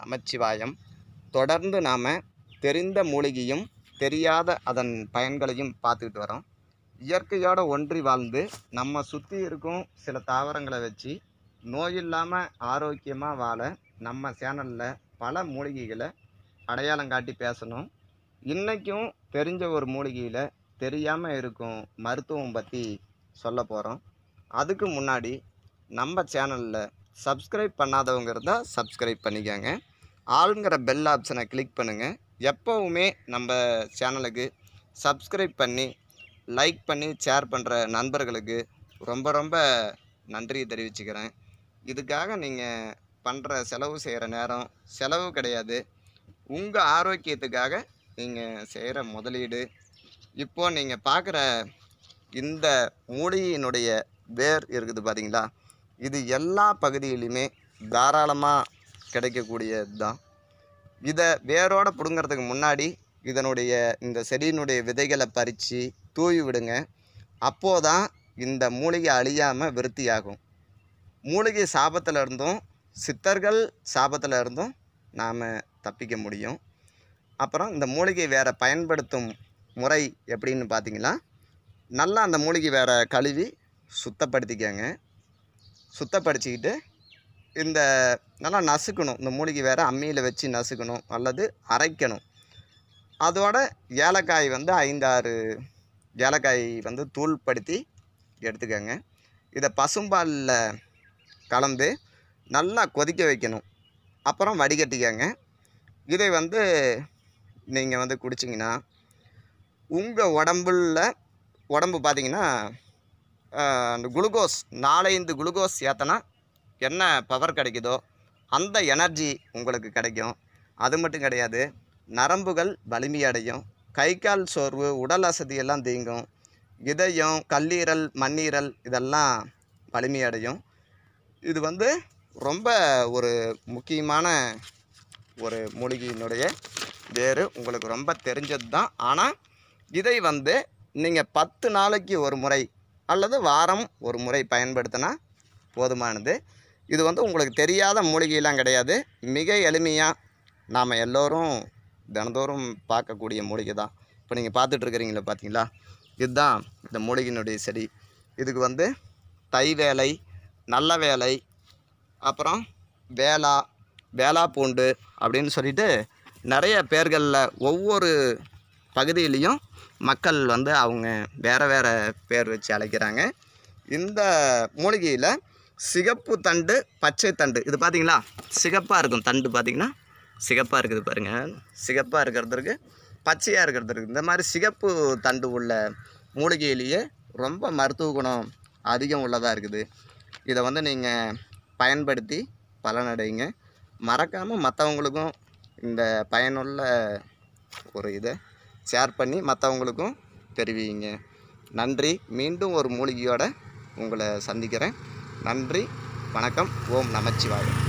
நமச்சிவாயம் தொடர்ந்து நாம் தெரிந்த மூலிகையும் தெரியாத அதன் பயன்களையும் பார்த்துக்கிட்டு வரோம் இயற்கையோடு ஒன்றி வாழ்ந்து நம்ம சுற்றி இருக்கும் சில தாவரங்களை வச்சு நோயில்லாமல் ஆரோக்கியமாக வாழ நம்ம சேனலில் பல மூலிகைகளை அடையாளம் காட்டி பேசணும் இன்றைக்கும் தெரிஞ்ச ஒரு மூலிகையில் தெரியாமல் இருக்கும் மருத்துவம் பற்றி சொல்ல போகிறோம் அதுக்கு முன்னாடி நம்ம சேனலில் சப்ஸ்கிரைப் பண்ணாதவங்க இருந்தால் சப்ஸ்கிரைப் பண்ணிக்கோங்க ஆளுங்கிற பெல் ஆப்ஷனை கிளிக் பண்ணுங்கள் எப்போவுமே நம்ம சேனலுக்கு சப்ஸ்கிரைப் பண்ணி லைக் பண்ணி ஷேர் பண்ணுற நண்பர்களுக்கு ரொம்ப ரொம்ப நன்றி தெரிவிச்சுக்கிறேன் இதுக்காக நீங்கள் பண்ணுற செலவு செய்கிற நேரம் செலவு கிடையாது உங்கள் ஆரோக்கியத்துக்காக நீங்கள் செய்கிற முதலீடு இப்போது நீங்கள் பார்க்குற இந்த மூலிகையினுடைய வேர் இருக்குது பார்த்தீங்களா இது எல்லா பகுதியிலையுமே தாராளமாக கிடைக்கக்கூடியது தான் இதை வேரோடு பிடுங்கிறதுக்கு முன்னாடி இதனுடைய இந்த செடியினுடைய விதைகளை பறித்து தூவி விடுங்க அப்போது தான் இந்த மூலிகை அழியாமல் விருத்தியாகும் மூலிகை சாபத்தில் இருந்தும் சித்தர்கள் சாபத்தில் இருந்தும் நாம் தப்பிக்க முடியும் அப்புறம் இந்த மூலிகை வேற பயன்படுத்தும் முறை எப்படின்னு பார்த்தீங்கன்னா நல்லா அந்த மூலிகை வேற கழுவி சுத்தப்படுத்திக்கங்க சுத்தப்படுத்திக்கிட்டு இந்த நல்லா நசுக்கணும் இந்த மூலிகை வேறு அம்மியில் வச்சு நசுக்கணும் அல்லது அரைக்கணும் அதோட ஏலக்காய் வந்து ஐந்தாறு ஏலக்காய் வந்து தூள்படுத்தி எடுத்துக்கோங்க இதை பசும்பாலில் கலந்து நல்லா கொதிக்க வைக்கணும் அப்புறம் வடிகட்டிக்கங்க இதை வந்து நீங்கள் வந்து குடிச்சிங்கன்னா உங்கள் உடம்புல உடம்பு பார்த்திங்கன்னா அந்த குளுக்கோஸ் நாலஞ்சு குளுக்கோஸ் ஏற்றினா என்ன பவர் கிடைக்குதோ அந்த எனர்ஜி உங்களுக்கு கிடைக்கும் அது மட்டும் கிடையாது நரம்புகள் வலிமையடையும் கை கால் சோர்வு உடல் அசதியெல்லாம் தீங்கும் இதயம் கல்லீரல் மண்ணீரல் இதெல்லாம் வலிமையடையும் இது வந்து ரொம்ப ஒரு முக்கியமான ஒரு மூலிகையினுடைய வேறு உங்களுக்கு ரொம்ப தெரிஞ்சது தான் ஆனால் இதை வந்து நீங்கள் பத்து நாளைக்கு ஒரு முறை அல்லது வாரம் ஒரு முறை பயன்படுத்தினா போதுமானது இது வந்து உங்களுக்கு தெரியாத மூலிகையெல்லாம் கிடையாது மிக எளிமையாக நாம் எல்லோரும் தினந்தோறும் பார்க்கக்கூடிய மூலிகை தான் இப்போ நீங்கள் பார்த்துட்ருக்குறீங்களே பார்த்தீங்களா இதுதான் இந்த மூலிகையினுடைய செடி இதுக்கு வந்து தை வேலை நல்ல வேலை அப்புறம் வேளா வேளா பூண்டு அப்படின்னு சொல்லிட்டு நிறைய பேர்களில் ஒவ்வொரு பகுதியிலையும் மக்கள் வந்து அவங்க வேறு வேறு பேர் வச்சு அழைக்கிறாங்க இந்த மூலிகையில் சிகப்பு தண்டு பச்சை தண்டு இது பார்த்திங்களா சிகப்பாக இருக்கும் தண்டு பார்த்திங்கன்னா சிகப்பாக இருக்குது பாருங்கள் சிகப்பாக இருக்கிறதுக்கு பச்சையாக இருக்கிறதுக்கு இந்த மாதிரி சிகப்பு தண்டு உள்ள மூலிகையிலேயே ரொம்ப மருத்துவ குணம் அதிகம் உள்ளதாக இருக்குது இதை வந்து நீங்கள் பயன்படுத்தி பலனடைங்க மறக்காமல் மற்றவங்களுக்கும் இந்த பயனுள்ள ஒரு இதை ஷேர் பண்ணி மற்றவங்களுக்கும் தெரிவிங்க நன்றி மீண்டும் ஒரு மூலிகையோடு உங்களை சந்திக்கிறேன் நன்றி வணக்கம் ஓம் நமச்சிவாயம்